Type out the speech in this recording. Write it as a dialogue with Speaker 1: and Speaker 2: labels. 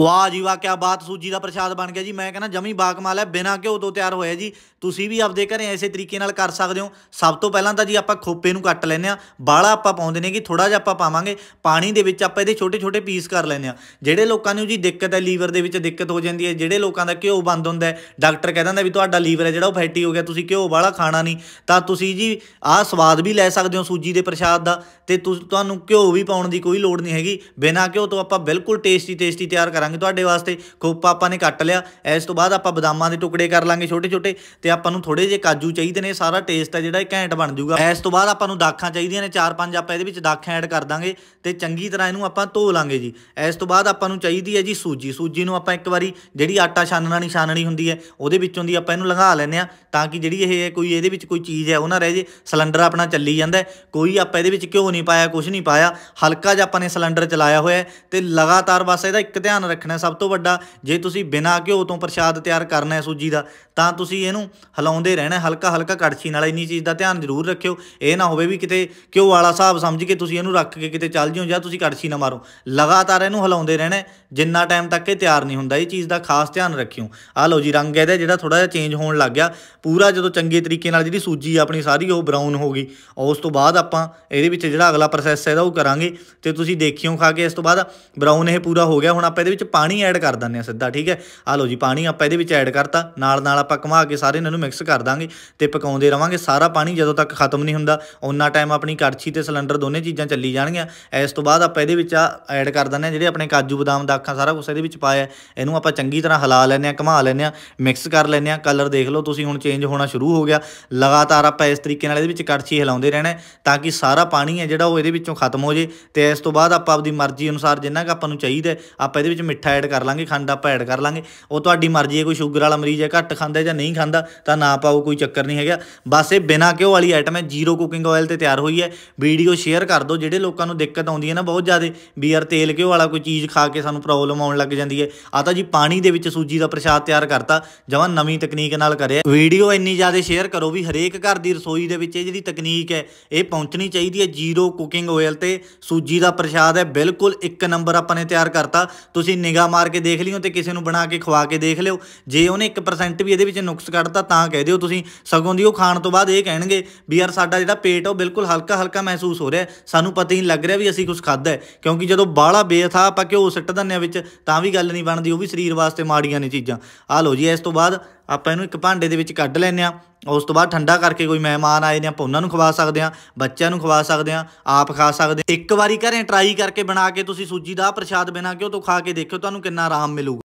Speaker 1: ਵਾਹ ਜੀ ਵਾਹ ਕੀ ਬਾਤ ਸੂਜੀ ਦਾ ਪ੍ਰਸ਼ਾਦ ਬਣ ਗਿਆ ਜੀ ਮੈਂ ਕਹਿੰਦਾ ਜਮੀ ਬਾਗਮਾਲ ਹੈ ਬਿਨਾ ਘਿਓ ਤੋਂ ਤਿਆਰ ਹੋਇਆ ਜੀ ਤੁਸੀਂ ਵੀ ਆਪਦੇ ਘਰੇ ਐਸੇ ਤਰੀਕੇ ਨਾਲ ਕਰ ਸਕਦੇ ਹੋ ਸਭ ਤੋਂ ਪਹਿਲਾਂ ਤਾਂ ਜੀ ਆਪਾਂ ਖੋਪੇ ਨੂੰ ਕੱਟ ਲੈਨੇ ਆ ਬਾਲਾ ਆਪਾਂ ਪਾਉਂਦੇ ਨੇ ਕਿ ਥੋੜਾ ਜਿਹਾ ਆਪਾਂ ਪਾਵਾਂਗੇ ਪਾਣੀ ਦੇ ਵਿੱਚ ਆਪਾਂ ਇਹਦੇ ਛੋਟੇ ਛੋਟੇ ਪੀਸ ਕਰ ਲੈਨੇ ਆ ਜਿਹੜੇ ਲੋਕਾਂ ਨੂੰ ਜੀ ਦਿੱਕਤ ਹੈ ਲੀਵਰ ਦੇ ਵਿੱਚ ਦਿੱਕਤ ਹੋ ਜਾਂਦੀ ਹੈ ਜਿਹੜੇ ਲੋਕਾਂ ਦਾ ਘਿਓ ਬੰਦ ਹੁੰਦਾ ਹੈ ਡਾਕਟਰ ਕਹਿੰਦਾ ਦਿੰਦਾ ਵੀ ਤੁਹਾਡਾ ਲੀਵਰ ਹੈ ਜਿਹੜਾ ਉਹ ਫੈਟੀ ਹੋ ਗਿਆ ਤੁਸੀਂ ਘਿਓ ਵਾਲਾ ਖਾਣਾ ਨਹੀਂ ਤਾਂ ਤੁਸੀਂ ਜੀ ਆਹ ਸਵਾਦ ਵੀ ਲੈ ਸਕਦੇ ਹੋ ਸੂਜੀ ਦੇ ਪ੍ਰਸ਼ਾਦ ਦਾ ਤੇ ਤੁਹਾਨੂੰ ਘਿਓ ਵੀ ਪਾਉਣ ਦੀ ਕੋਈ ਲੋੜ ਨਹੀਂ ਹੈਗੀ ਬਿਨਾ ਘਿਓ ਤੋਂ ਆਪਾਂ ਬਿਲਕੁਲ ਟੇਸਟੀ ਟੇਸਟੀ ਤਿਆਰ ਕਰਾਂਗੇ ਕਰਾਂਗੇ ਤੁਹਾਡੇ ਵਾਸਤੇ ਖੋਪਾ ਆਪਾਂ ਨੇ ਕੱਟ ਲਿਆ ਇਸ ਤੋਂ ਬਾਅਦ ਆਪਾਂ ਬਦਾਮਾਂ ਦੇ ਟੁਕੜੇ ਕਰ ਲਾਂਗੇ ਛੋਟੇ ਛੋਟੇ ਤੇ ਆਪਾਂ ਨੂੰ ਥੋੜੇ ਜਿਹੇ ਕਾਜੂ ਚਾਹੀਦੇ ਨੇ ਸਾਰਾ ਟੇਸਟ ਹੈ ਜਿਹੜਾ ਇਹ ਘੈਂਟ ਬਣ ਜਾਊਗਾ ਇਸ ਤੋਂ ਬਾਅਦ ਆਪਾਂ ਨੂੰ ਦਾਖਾਂ ਚਾਹੀਦੀਆਂ ਨੇ ਚਾਰ ਪੰਜ ਆਪਾਂ ਇਹਦੇ ਵਿੱਚ ਦਾਖਾਂ ਐਡ ਕਰ ਦਾਂਗੇ ਤੇ ਚੰਗੀ ਤਰ੍ਹਾਂ ਇਹਨੂੰ ਆਪਾਂ ਧੋ ਲਾਂਗੇ ਜੀ ਇਸ ਤੋਂ ਬਾਅਦ ਆਪਾਂ ਨੂੰ ਚਾਹੀਦੀ ਹੈ ਜੀ ਸੂਜੀ ਸੂਜੀ ਨੂੰ ਆਪਾਂ ਇੱਕ ਵਾਰੀ ਜਿਹੜੀ ਆਟਾ ਛਾਨਣਾ ਨਹੀਂ ਛਾਨਣੀ ਹੁੰਦੀ ਹੈ ਉਹਦੇ ਵਿੱਚੋਂ ਦੀ ਆਪਾਂ ਇਹਨੂੰ ਲੰਘਾ ਲੈਨੇ ਆ ਤਾਂ ਕਿ ਜਿਹੜੀ ਇਹ ਕੋਈ ਇਹਦੇ ਵਿੱਚ ਕੋਈ ਚੀਜ਼ ਹੈ ਉਹ ਨਾ ਰਹਿ ਜੇ ਸਿਲੰਡਰ ਆਪਣਾ ਚੱਲੀ ਜਾਂਦਾ ਕੋਈ ਆਪਾਂ ਇਹਦੇ ਵਿੱਚ ਘਿਓ ਨਹੀਂ ਪਾਇਆ ਕੁਝ ਨਹੀਂ ਪਾਇਆ ਹਲਕਾ ਜਿਹਾ ਆਪਾਂ ਨੇ ਸਿਲੰਡਰ ਚਲਾਇਆ ਹੋਇਆ ਤੇ ਲਗਾਤਾਰ ਬਸ ਇਹਦਾ ਇੱਕ ਧਿਆਨ ਰੱਖਣਾ ਸਭ ਤੋਂ ਵੱਡਾ ਜੇ ਤੁਸੀਂ ਬਿਨਾ ਘਿਓ ਤੋਂ ਪ੍ਰਸ਼ਾਦ ਤਿਆਰ ਕਰਨਾ ਹੈ ਸੂਜੀ ਦਾ ਤਾਂ ਤੁਸੀਂ ਇਹਨੂੰ ਹਲਾਉਂਦੇ ਰਹਿਣਾ ਹਲਕਾ ਹਲਕਾ ਕੜਛੀ ਨਾਲ ਇਨੀ ਚੀਜ਼ ਦਾ ਧਿਆਨ ਜ਼ਰੂਰ ਰੱਖਿਓ ਇਹ ਨਾ ਹੋਵੇ ਵੀ ਕਿਤੇ ਘਿਓ ਵਾਲਾ ਹਿਸਾਬ ਸਮਝ ਕੇ ਤੁਸੀਂ ਇਹਨੂੰ ਰੱਖ ਕੇ ਕਿਤੇ ਚੱਲ ਜਿਓ ਜਾਂ ਤੁਸੀਂ ਕੜਛੀ ਨਾ ਮਾਰੋ ਲਗਾਤਾਰ ਇਹਨੂੰ ਹਲਾਉਂਦੇ ਰਹਿਣਾ ਜਿੰਨਾ ਟਾਈਮ ਤੱਕ ਇਹ ਤਿਆਰ ਨਹੀਂ ਹੁੰਦਾ ਇਹ ਚੀਜ਼ ਦਾ ਖਾਸ ਧਿਆਨ ਰੱਖਿਓ ਆ ਲਓ ਜੀ ਰੰਗ ਇਹਦਾ ਜਿਹੜਾ ਥੋੜਾ ਜਿਹਾ ਚੇਂਜ ਹੋਣ ਲੱਗ ਗਿਆ ਪੂਰਾ ਜਦੋਂ ਚੰਗੇ ਤਰੀਕੇ ਨਾਲ ਜਿਹੜੀ ਸੂਜੀ ਆਪਣੀ ਸਾਰੀ ਉਹ ਬਰਾਊਨ ਹੋ ਗਈ ਉਸ ਤੋਂ ਬਾਅਦ ਆਪਾਂ ਇਹਦੇ ਵਿੱਚ ਜਿਹੜਾ ਅਗਲਾ ਪ੍ਰੋਸੈਸ ਹੈ ਉਹ ਕਰਾਂਗੇ ਤੇ ਤੁਸੀਂ ਦੇਖਿਓ ਖਾ ਕੇ ਇਸ ਤੋਂ ਬਾਅਦ ਬਰਾਊਨ ਇਹ ਪੂਰਾ ਹੋ ਗਿਆ ਹੁਣ ਆਪਾਂ ਇਹਦੇ ਵਿੱਚ ਪਾਣੀ ਐਡ ਕਰ ਦਿੰਦੇ ਆ ਸਿੱਧਾ ਠੀਕ ਹੈ ਆ ਲਓ ਜੀ ਪਾਣੀ ਆਪਾਂ ਇਹਦੇ ਵਿੱਚ ਐਡ ਕਰਤਾ ਨਾਲ ਨਾਲ ਆਪਾਂ ਘੁਮਾ ਕੇ ਸਾਰੇ ਇਹਨਾਂ ਨੂੰ ਮਿਕਸ ਕਰ ਦਾਂਗੇ ਤੇ ਪਕਾਉਂਦੇ ਰਵਾਂਗੇ ਸਾਰਾ ਪਾਣੀ ਜਦੋਂ ਤੱਕ ਖਤਮ ਨਹੀਂ ਹੁੰਦਾ ਉਨਾ ਟਾਈਮ ਆਪਣੀ ਕੜਛੀ ਤੇ ਸਿਲੰਡਰ ਦੋਨੇ ਚੀਜ਼ਾਂ ਚੱਲੀ ਜਾਣਗੀਆਂ ਇਸ ਤੋਂ ਬਾਅਦ ਆਪਾਂ ਇਹਦੇ ਵਿੱਚ ਆ ਐਡ ਕਰ ਦਿੰਦੇ ਆ ਜਿਹੜੇ ਆਪਣੇ ਕਾਜੂ ਬਦਾਮ ਦਾ ਦਾਖਾਂ ਸਾਰਾ ਕੁਝ ਇਹਦੇ ਵਿੱਚ ਪਾਇਆ ਇਹਨੂੰ ਆਪਾਂ ਚੰਗੀ ਤਰ੍ਹਾਂ ਹਿਲਾ ਲੈਨੇ ਆ ਘੁਮਾ ਲੈਨੇ ਆ ਮਿਕਸ ਕਰ ਲੈਨੇ ਆ ਕਲਰ ਦੇਖ ਲਓ ਤੁਸੀਂ ਹੁਣ ਚੇਂਜ ਹੋਣਾ ਸ਼ੁਰੂ ਹੋ ਗਿਆ ਲਗਾਤਾਰ ਆਪਾਂ ਇਸ ਤਰੀਕੇ ਨਾਲ ਇਹਦੇ ਵਿੱਚ ਕੜਛੀ ਹਿਲਾਉਂਦੇ ਰਹਿਣਾ ਤਾਂ ਕਿ ਸਾਰਾ ਪਾਣੀ ਹੈ ਜਿਹੜਾ ਉਹ ਇਹਦੇ ਵਿੱਚੋਂ ਖਤਮ ਹੋ ਜੇ ਤੇ ਇਸ ਤੋਂ ਬਾਅਦ ਆਪਾਂ ਆਪਣੀ ਮਰਜ਼ੀ ਅਨੁਸਾਰ ਜਿੰਨਾ ਕ ਆਪਾਂ ਨੂੰ ਚਾਹੀਦਾ ਆਪਾਂ ਇਹਦੇ ਵਿੱਚ ਮਿੱਠਾ ਐਡ ਕਰ ਲਾਂਗੇ ਖੰਡ ਆਪਾਂ ਐਡ ਕਰ ਲਾਂਗੇ ਉਹ ਤੁਹਾਡੀ ਮਰਜ਼ੀ ਹੈ ਕੋਈ ਸ਼ੂਗਰ ਵਾਲਾ ਮਰੀਜ਼ ਹੈ ਘੱਟ ਖਾਂਦਾ ਜਾਂ ਨਹੀਂ ਖਾਂਦਾ ਤਾਂ ਨਾ ਪਾਓ ਕੋਈ ਚੱਕਰ ਨਹੀਂ ਹੈਗਾ ਬਸ ਇਹ ਬਿਨਾ ਘਿਓ ਵਾਲੀ ਆਈਟਮ ਹੈ ਜ਼ੀਰੋ ਕੁਕਿੰਗ ਆਇਲ ਤੇ ਤਿਆਰ ਹੋਈ ਹੈ ਵੀਡੀਓ ਸ਼ੇਅਰ ਕਰ ਦਿਓ ਜਿਹੜੇ ਲੋਕਾਂ ਨੂੰ ਦਿੱਕਤ ਆਉਂਦੀ ਹੈ ਨਾ ਬਹੁਤ ਜ਼ਿਆਦਾ ਵੀ ਯਾਰ ਤੇਲ ਘਿਓ ਵਾਲਾ ਕੋਈ ਚੀਜ਼ ਖਾ ਕੇ ਸਾਨੂੰ ਪ੍ਰੋਬਲਮ ਆਉਣ ਲੱਗ ਜਾਂਦੀ ਹੈ ਆ ਤਾਂ ਜੀ ਪਾਣੀ ਦੇ ਵਿੱਚ ਸੂਜੀ ਦਾ ਪ੍ਰਸ਼ਾਦ ਤਿਆਰ ਕਰਤਾ ਜਮਾਂ ਨਵੀਂ ਤਕਨੀਕ ਨਾਲ ਕਰਿਆ ਵੀਡੀਓ ਇੰਨੀ ਜ਼ਿਆਦਾ ਸ਼ੇਅਰ ਕਰੋ ਵੀ ਹਰੇਕ ਘਰ ਦੀ ਰਸੋਈ ਦੇ ਵਿੱਚ ਇਹ ਜਿਹੜੀ ਤਕਨੀਕ ਹੈ ਇਹ ਪਹੁੰਚਣੀ ਚਾਹੀਦੀ ਹੈ ਜ਼ੀਰੋ ਕੁਕਿੰਗ ਆਇਲ ਤੇ ਸੂਜੀ ਦਾ ਪ੍ਰਸ਼ਾਦ ਹੈ ਬਿਲਕੁਲ ਇੱਕ ਨੰਬਰ ਆਪਾਂ ਨੇ ਤਿਆਰ ਕਰਤਾ ਤੁਸੀਂ ਨਿਗਾਹ ਮਾਰ ਕੇ ਦੇਖ ਲਿਓ ਤੇ ਕਿਸੇ ਨੂੰ ਬਣਾ ਕੇ ਖਵਾ ਕੇ ਦੇਖ ਲਿਓ ਜੇ ਉਹਨੇ 1% ਵੀ ਇਹਦੇ ਵਿੱਚ ਨੁਕਸ ਕੱਢਤਾ ਤਾਂ ਕਹਿ ਦਿਓ ਤੁਸੀਂ ਸਗੋਂ ਦੀ ਉਹ ਖਾਣ ਤੋਂ ਬਾਅਦ ਇਹ ਕਹਿਣਗੇ ਵੀ ਯਾਰ ਸਾਡਾ ਜਿਹੜਾ ਪੇਟ ਉਹ ਬਿਲਕੁਲ ਹਲਕਾ ਹਲਕਾ ਮਹਿਸੂਸ ਹੋ ਰਿਹਾ ਸਾਨੂੰ ਪਤਾ ਹੀ ਨਹੀਂ ਲੱਗ ਰਿਹਾ ਵੀ ਅਸੀਂ ਕੁਝ ਖਾਦਾ ਹੈ ਕਿਉਂਕਿ ਜਦੋਂ ਬਾਹਲਾ ਬੇਥਾ ਆਪਾਂ ਘਿਓ ਸਿੱਟ ਦੰਨਿਆਂ ਵਿੱਚ ਤਾਂ ਵੀ ਗੱਲ ਨਹੀਂ ਬਣਦੀ ਉਹ ਵੀ ਸਰੀਰ ਵਾਸਤੇ ਮਾੜੀਆਂ ਨੇ ਚੀਜ਼ਾਂ ਆ ਲਓ ਜੀ ਇਸ ਤੋਂ ਬਾਅਦ ਆਪਾਂ ਇਹਨੂੰ ਇੱਕ ਭਾਂਡੇ ਦੇ ਵਿੱਚ ਕੱਢ ਲੈਨੇ ਆ ਉਸ ਤੋਂ ਬਾਅਦ ਠੰਡਾ ਕਰਕੇ ਕੋਈ ਮਹਿਮਾਨ ਆਏ ਨੇ ਆਪਾਂ ਉਹਨਾਂ ਨੂੰ ਖਵਾ ਸਕਦੇ ਆ ਬੱਚਿਆਂ ਨੂੰ ਖਵਾ ਸਕਦੇ ਆ ਆਪ ਖਾ ਸਕਦੇ ਇੱਕ ਵਾਰੀ ਘਰੇ ਟਰਾਈ ਕਰਕੇ ਬਣਾ ਕੇ ਤੁਸੀਂ ਸੂਜੀ ਦਾ ਪ੍ਰਸ਼ਾਦ ਬਣਾ ਕੇ ਉਹ ਤੋਂ ਖਾ ਕੇ ਦੇਖਿਓ ਤੁਹਾਨੂੰ ਕਿੰਨਾ ਆਰਾਮ ਮਿਲੂਗਾ